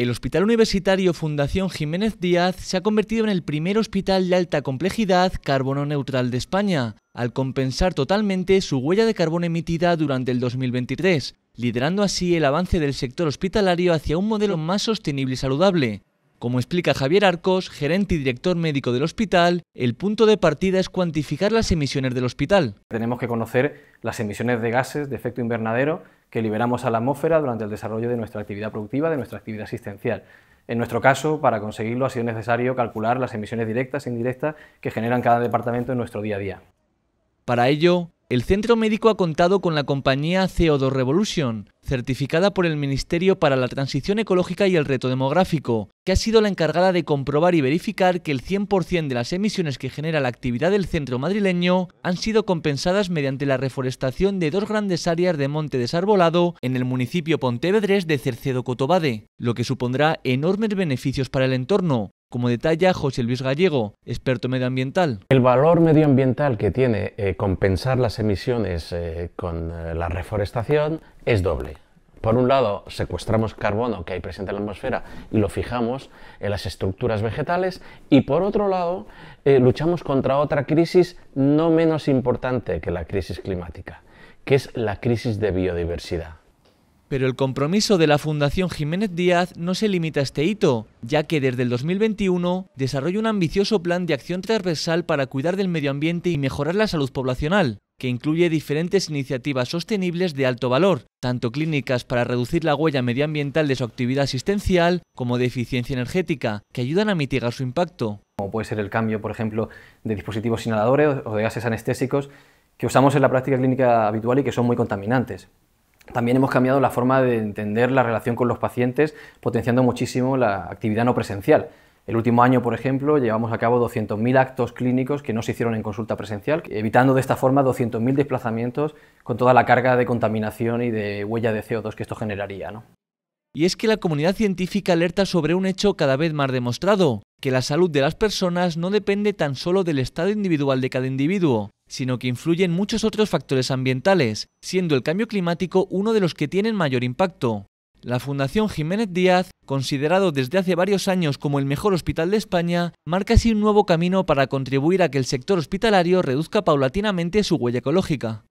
El Hospital Universitario Fundación Jiménez Díaz se ha convertido en el primer hospital de alta complejidad carbono neutral de España, al compensar totalmente su huella de carbono emitida durante el 2023, liderando así el avance del sector hospitalario hacia un modelo más sostenible y saludable. Como explica Javier Arcos, gerente y director médico del hospital, el punto de partida es cuantificar las emisiones del hospital. Tenemos que conocer las emisiones de gases de efecto invernadero que liberamos a la atmósfera durante el desarrollo de nuestra actividad productiva, de nuestra actividad asistencial. En nuestro caso, para conseguirlo ha sido necesario calcular las emisiones directas e indirectas que generan cada departamento en nuestro día a día. Para ello, el centro médico ha contado con la compañía CO2 Revolution, certificada por el Ministerio para la Transición Ecológica y el Reto Demográfico, que ha sido la encargada de comprobar y verificar que el 100% de las emisiones que genera la actividad del centro madrileño han sido compensadas mediante la reforestación de dos grandes áreas de monte desarbolado en el municipio pontevedrés de Cercedo Cotobade, lo que supondrá enormes beneficios para el entorno, como detalla José Luis Gallego, experto medioambiental. El valor medioambiental que tiene eh, compensar las emisiones eh, con eh, la reforestación es doble. Por un lado, secuestramos carbono que hay presente en la atmósfera y lo fijamos en las estructuras vegetales y por otro lado, luchamos contra otra crisis no menos importante que la crisis climática, que es la crisis de biodiversidad. Pero el compromiso de la Fundación Jiménez Díaz no se limita a este hito, ya que desde el 2021 desarrolla un ambicioso plan de acción transversal para cuidar del medio ambiente y mejorar la salud poblacional, que incluye diferentes iniciativas sostenibles de alto valor, tanto clínicas para reducir la huella medioambiental de su actividad asistencial como de eficiencia energética, que ayudan a mitigar su impacto. Como puede ser el cambio, por ejemplo, de dispositivos inhaladores o de gases anestésicos que usamos en la práctica clínica habitual y que son muy contaminantes. También hemos cambiado la forma de entender la relación con los pacientes, potenciando muchísimo la actividad no presencial. El último año, por ejemplo, llevamos a cabo 200.000 actos clínicos que no se hicieron en consulta presencial, evitando de esta forma 200.000 desplazamientos con toda la carga de contaminación y de huella de CO2 que esto generaría. Y es que la comunidad científica alerta sobre un hecho cada vez más demostrado, que la salud de las personas no depende tan solo del estado individual de cada individuo, sino que influyen muchos otros factores ambientales, siendo el cambio climático uno de los que tienen mayor impacto. La Fundación Jiménez Díaz, considerado desde hace varios años como el mejor hospital de España, marca así un nuevo camino para contribuir a que el sector hospitalario reduzca paulatinamente su huella ecológica.